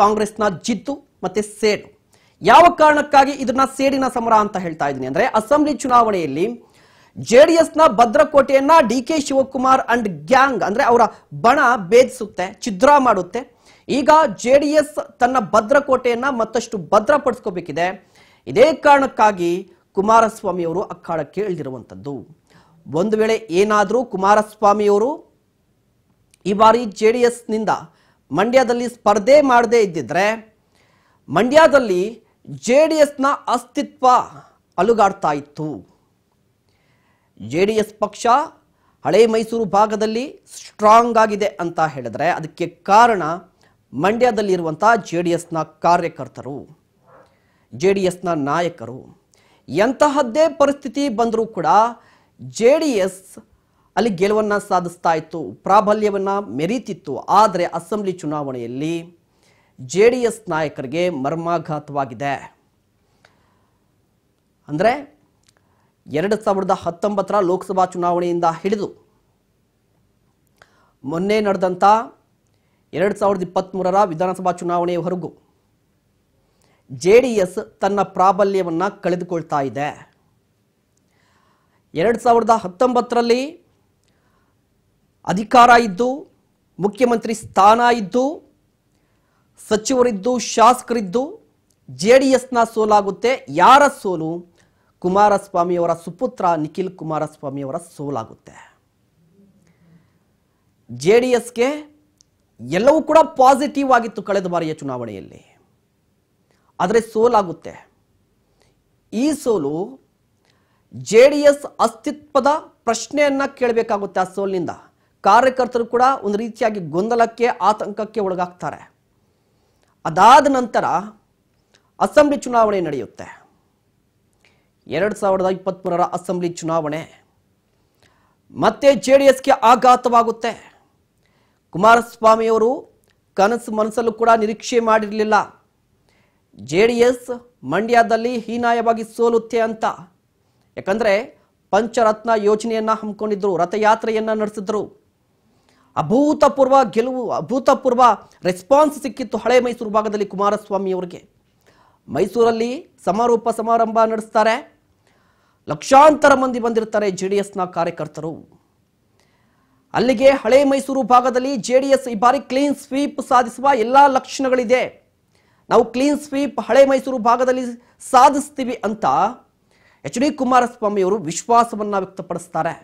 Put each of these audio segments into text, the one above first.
ಕಾಂಗ್ರೆಸ್ನ ಜಿದ್ದು ಮತ್ತೆ ಸೇಡು ಯಾವ ಕಾರಣಕ್ಕಾಗಿ ಇದನ್ನ ಸೇಡಿನ ಸಮರ ಅಂತ ಹೇಳ್ತಾ ಇದ್ದೀನಿ ಅಂದ್ರೆ ಅಸೆಂಬ್ಲಿ ಚುನಾವಣೆಯಲ್ಲಿ ಜೆಡಿಎಸ್ನ ಭದ್ರಕೋಟೆಯನ್ನ D K Shivakumar and gang ಅಂದ್ರೆ ಅವರ ಬಣ ಭೇದಿಸುತ್ತೆ ಛಿದ್ರ ಮಾಡುತ್ತೆ ಈಗ ಜೆಡಿಎಸ್ ತನ್ನ ಭದ್ರಕೋಟೆಯನ್ನ ಮತ್ತಷ್ಟು ಭದ್ರಪಡಿಸ್ಕೋಬೇಕಿದೆ ಇದೇ ಕಾರಣಕ್ಕಾಗಿ ಕುಮಾರಸ್ವಾಮಿಯವರು ಅಖಾಡಕ್ಕೆ ಇಳಿದಿರುವಂತದ್ದು ಒಂದು ವೇಳೆ ಏನಾದರೂ ಕುಮಾರಸ್ವಾಮಿಯವರು ಈ ಬಾರಿ ನಿಂದ ಮಂಡ್ಯದಲ್ಲಿ ಸ್ಪರ್ಧೆ ಮಾಡದೇ ಇದ್ದಿದ್ರೆ ಮಂಡ್ಯದಲ್ಲಿ ಜೆ ಡಿ ಎಸ್ನ ಅಸ್ತಿತ್ವ ಅಲುಗಾಡ್ತಾ ಇತ್ತು ಜೆ ಡಿ ಎಸ್ ಪಕ್ಷ ಹಳೆ ಮೈಸೂರು ಭಾಗದಲ್ಲಿ ಸ್ಟ್ರಾಂಗ್ ಆಗಿದೆ ಅಂತ ಹೇಳಿದ್ರೆ ಅದಕ್ಕೆ ಕಾರಣ ಮಂಡ್ಯದಲ್ಲಿರುವಂಥ ಜೆ ಡಿ ಎಸ್ನ ಕಾರ್ಯಕರ್ತರು ಜೆ ಡಿ ಎಸ್ನ ನಾಯಕರು ಎಂತಹದ್ದೇ ಪರಿಸ್ಥಿತಿ ಬಂದರೂ ಕೂಡ ಜೆ ಡಿ ಎಸ್ ಅಲ್ಲಿ ಗೆಲುವನ್ನು ಸಾಧಿಸ್ತಾ ಇತ್ತು ಪ್ರಾಬಲ್ಯವನ್ನು ಮೆರೀತಿತ್ತು ಆದರೆ ಅಸೆಂಬ್ಲಿ ಚುನಾವಣೆಯಲ್ಲಿ ಜೆ ಡಿ ಎಸ್ ನಾಯಕರಿಗೆ ಮರ್ಮಾಘಾತವಾಗಿದೆ ಅಂದರೆ ಎರಡು ಸಾವಿರದ ಹತ್ತೊಂಬತ್ತರ ಲೋಕಸಭಾ ಚುನಾವಣೆಯಿಂದ ಹಿಡಿದು ಮೊನ್ನೆ ನಡೆದಂಥ ಎರಡು ಸಾವಿರದ ಇಪ್ಪತ್ತ್ಮೂರರ ವಿಧಾನಸಭಾ ಚುನಾವಣೆಯವರೆಗೂ ಜೆ ಡಿ ಎಸ್ ತನ್ನ ಪ್ರಾಬಲ್ಯವನ್ನು ಕಳೆದುಕೊಳ್ತಾ ಇದೆ ಎರಡು ಸಾವಿರದ ಹತ್ತೊಂಬತ್ತರಲ್ಲಿ ಅಧಿಕಾರ ಇದ್ದು ಮುಖ್ಯಮಂತ್ರಿ ಸ್ಥಾನ ಇದ್ದು ಸಚಿವರಿದ್ದು ಶಾಸಕರಿದ್ದು ಜೆ ಡಿ ಎಸ್ನ ಸೋಲಾಗುತ್ತೆ ಯಾರ ಸೋಲು ಕುಮಾರಸ್ವಾಮಿಯವರ ಸುಪುತ್ರ ನಿಖಿಲ್ ಕುಮಾರಸ್ವಾಮಿಯವರ ಸೋಲಾಗುತ್ತೆ ಜೆ ಡಿ ಎಸ್ಗೆ ಎಲ್ಲವೂ ಕೂಡ ಪಾಸಿಟಿವ್ ಆಗಿತ್ತು ಕಳೆದ ಬಾರಿಯ ಚುನಾವಣೆಯಲ್ಲಿ ಆದರೆ ಸೋಲಾಗುತ್ತೆ ಈ ಸೋಲು ಜೆ ಡಿ ಎಸ್ ಅಸ್ತಿತ್ವದ ಪ್ರಶ್ನೆಯನ್ನು ಕೇಳಬೇಕಾಗುತ್ತೆ ಆ ಸೋಲಿನಿಂದ ಕಾರ್ಯಕರ್ತರು ಕೂಡ ಒಂದು ರೀತಿಯಾಗಿ ಗೊಂದಲಕ್ಕೆ ಆತಂಕಕ್ಕೆ ಒಳಗಾಗ್ತಾರೆ ಅದಾದ ನಂತರ ಅಸೆಂಬ್ಲಿ ಚುನಾವಣೆ ನಡೆಯುತ್ತೆ ಎರಡು ಸಾವಿರದ ಇಪ್ಪತ್ತ್ಮೂರರ ಅಸೆಂಬ್ಲಿ ಚುನಾವಣೆ ಮತ್ತೆ ಜೆ ಡಿ ಎಸ್ಗೆ ಆಘಾತವಾಗುತ್ತೆ ಕುಮಾರಸ್ವಾಮಿಯವರು ಕನಸು ಮನಸ್ಸಲ್ಲೂ ಕೂಡ ನಿರೀಕ್ಷೆ ಮಾಡಿರಲಿಲ್ಲ ಜೆ ಡಿ ಎಸ್ ಮಂಡ್ಯದಲ್ಲಿ ಹೀನಾಯವಾಗಿ ಸೋಲುತ್ತೆ ಅಂತ ಯಾಕಂದರೆ ಪಂಚರತ್ನ ಯೋಜನೆಯನ್ನು ಹಮ್ಮಿಕೊಂಡಿದ್ದರು ರಥಯಾತ್ರೆಯನ್ನು ನಡೆಸಿದ್ರು ಅಭೂತಪೂರ್ವ ಗೆಲುವು ಅಭೂತಪೂರ್ವ ರೆಸ್ಪಾನ್ಸ್ ಸಿಕ್ಕಿತ್ತು ಹಳೆ ಮೈಸೂರು ಭಾಗದಲ್ಲಿ ಕುಮಾರಸ್ವಾಮಿ ಅವರಿಗೆ ಮೈಸೂರಲ್ಲಿ ಸಮಾರೋಪ ಸಮಾರಂಭ ನಡೆಸ್ತಾರೆ ಲಕ್ಷಾಂತರ ಮಂದಿ ಬಂದಿರ್ತಾರೆ ಜೆ ಡಿ ಎಸ್ನ ಕಾರ್ಯಕರ್ತರು ಅಲ್ಲಿಗೆ ಹಳೆ ಮೈಸೂರು ಭಾಗದಲ್ಲಿ ಜೆ ಡಿ ಎಸ್ ಈ ಬಾರಿ ಕ್ಲೀನ್ ಸ್ವೀಪ್ ಸಾಧಿಸುವ ಎಲ್ಲ ಲಕ್ಷಣಗಳಿದೆ ನಾವು ಕ್ಲೀನ್ ಸ್ವೀಪ್ ಹಳೆ ಮೈಸೂರು ಭಾಗದಲ್ಲಿ ಸಾಧಿಸ್ತೀವಿ ಅಂತ ಎಚ್ ಡಿ ಕುಮಾರಸ್ವಾಮಿ ಅವರು ವಿಶ್ವಾಸವನ್ನು ವ್ಯಕ್ತಪಡಿಸ್ತಾರೆ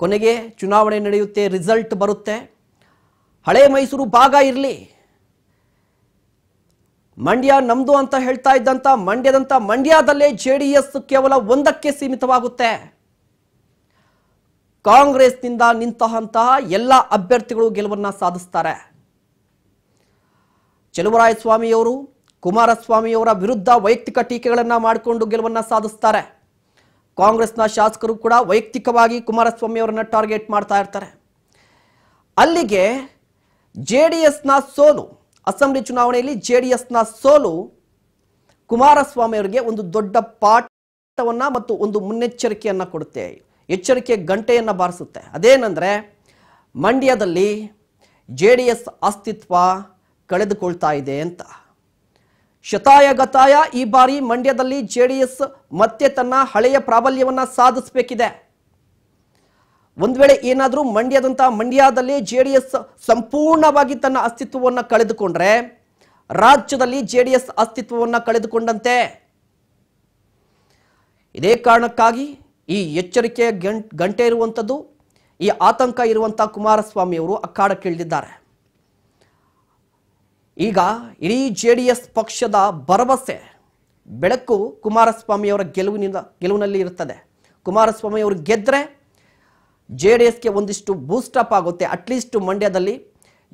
ಕೊನೆಗೆ ಚುನಾವಣೆ ನಡೆಯುತ್ತೆ ರಿಸಲ್ಟ್ ಬರುತ್ತೆ ಹಳೆ ಮೈಸೂರು ಭಾಗ ಇರಲಿ ಮಂಡ್ಯ ನಮ್ದು ಅಂತ ಹೇಳ್ತಾ ಇದ್ದಂಥ ಮಂಡ್ಯದಂಥ ಮಂಡ್ಯದಲ್ಲೇ ಜೆ ಡಿ ಎಸ್ ಕೇವಲ ಒಂದಕ್ಕೆ ಸೀಮಿತವಾಗುತ್ತೆ ಕಾಂಗ್ರೆಸ್ನಿಂದ ನಿಂತಹಂತಹ ಎಲ್ಲ ಅಭ್ಯರ್ಥಿಗಳು ಗೆಲುವನ್ನು ಸಾಧಿಸ್ತಾರೆ ಚಲುವರಾಯಸ್ವಾಮಿಯವರು ಕುಮಾರಸ್ವಾಮಿಯವರ ವಿರುದ್ಧ ವೈಯಕ್ತಿಕ ಟೀಕೆಗಳನ್ನು ಮಾಡಿಕೊಂಡು ಗೆಲುವನ್ನು ಸಾಧಿಸ್ತಾರೆ ಕಾಂಗ್ರೆಸ್ನ ಶಾಸಕರು ಕೂಡ ವೈಯಕ್ತಿಕವಾಗಿ ಕುಮಾರಸ್ವಾಮಿ ಅವರನ್ನು ಟಾರ್ಗೆಟ್ ಮಾಡ್ತಾ ಇರ್ತಾರೆ ಅಲ್ಲಿಗೆ ಜೆ ಡಿ ಎಸ್ನ ಸೋಲು ಅಸೆಂಬ್ಲಿ ಚುನಾವಣೆಯಲ್ಲಿ ಜೆ ಡಿ ಎಸ್ನ ಸೋಲು ಕುಮಾರಸ್ವಾಮಿ ಅವರಿಗೆ ಒಂದು ದೊಡ್ಡ ಪಾಠವನ್ನು ಮತ್ತು ಒಂದು ಮುನ್ನೆಚ್ಚರಿಕೆಯನ್ನು ಕೊಡುತ್ತೆ ಎಚ್ಚರಿಕೆ ಗಂಟೆಯನ್ನು ಬಾರಿಸುತ್ತೆ ಅದೇನೆಂದರೆ ಮಂಡ್ಯದಲ್ಲಿ ಜೆ ಡಿ ಎಸ್ ಅಸ್ತಿತ್ವ ಕಳೆದುಕೊಳ್ತಾ ಇದೆ ಅಂತ ಶತಾಯ ಗತಾಯ ಈ ಬಾರಿ ಮಂಡ್ಯದಲ್ಲಿ ಜೆಡಿಎಸ್ ಮತ್ತೆ ತನ್ನ ಹಳೆಯ ಪ್ರಾಬಲ್ಯವನ್ನು ಸಾಧಿಸಬೇಕಿದೆ ಒಂದು ವೇಳೆ ಏನಾದರೂ ಮಂಡ್ಯದಂತಹ ಮಂಡ್ಯದಲ್ಲಿ ಎಸ್ ಸಂಪೂರ್ಣವಾಗಿ ತನ್ನ ಅಸ್ತಿತ್ವವನ್ನು ಕಳೆದುಕೊಂಡ್ರೆ ರಾಜ್ಯದಲ್ಲಿ ಜೆ ಡಿ ಎಸ್ ಅಸ್ತಿತ್ವವನ್ನು ಕಳೆದುಕೊಂಡಂತೆ ಇದೇ ಕಾರಣಕ್ಕಾಗಿ ಈ ಎಚ್ಚರಿಕೆಯ ಗಂಟೆ ಇರುವಂಥದ್ದು ಈ ಆತಂಕ ಇರುವಂಥ ಕುಮಾರಸ್ವಾಮಿಯವರು ಅಖಾಡಕ್ಕಿಳಿದಿದ್ದಾರೆ ಈಗ ಇಡೀ ಜೆ ಡಿ ಎಸ್ ಪಕ್ಷದ ಭರವಸೆ ಬೆಳಕು ಕುಮಾರಸ್ವಾಮಿಯವರ ಗೆಲುವಿನಿಂದ ಗೆಲುವಿನಲ್ಲಿ ಇರುತ್ತದೆ ಕುಮಾರಸ್ವಾಮಿ ಅವರು ಗೆದ್ದರೆ ಜೆ ಡಿ ಎಸ್ಗೆ ಒಂದಿಷ್ಟು ಬೂಸ್ಟಪ್ ಆಗುತ್ತೆ ಅಟ್ಲೀಸ್ಟ್ ಮಂಡ್ಯದಲ್ಲಿ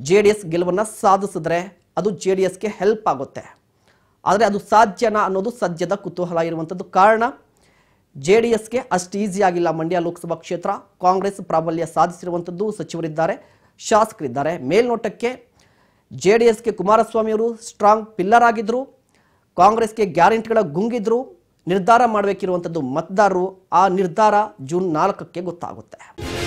ಜೆ ಡಿ ಎಸ್ ಗೆಲುವನ್ನು ಸಾಧಿಸಿದ್ರೆ ಅದು ಜೆ ಡಿ ಎಸ್ಗೆ ಹೆಲ್ಪ್ ಆಗುತ್ತೆ ಆದರೆ ಅದು ಸಾಧ್ಯನಾ ಅನ್ನೋದು ಸದ್ಯದ ಕುತೂಹಲ ಇರುವಂಥದ್ದು ಕಾರಣ ಜೆ ಡಿ ಎಸ್ಗೆ ಅಷ್ಟು ಈಸಿ ಆಗಿಲ್ಲ ಮಂಡ್ಯ ಲೋಕಸಭಾ ಕ್ಷೇತ್ರ ಕಾಂಗ್ರೆಸ್ ಪ್ರಾಬಲ್ಯ ಸಾಧಿಸಿರುವಂಥದ್ದು ಸಚಿವರಿದ್ದಾರೆ ಶಾಸಕರಿದ್ದಾರೆ ಮೇಲ್ನೋಟಕ್ಕೆ ಜೆ ಡಿ ಎಸ್ಗೆ ಕುಮಾರಸ್ವಾಮಿಯವರು ಸ್ಟ್ರಾಂಗ್ ಪಿಲ್ಲರ್ ಆಗಿದ್ರು ಕಾಂಗ್ರೆಸ್ಗೆ ಗ್ಯಾರಂಟಿಗಳ ಗುಂಗಿದ್ರು ನಿರ್ಧಾರ ಮಾಡಬೇಕಿರುವಂಥದ್ದು ಮತದಾರರು ಆ ನಿರ್ಧಾರ ಜೂನ್ ನಾಲ್ಕಕ್ಕೆ ಗೊತ್ತಾಗುತ್ತೆ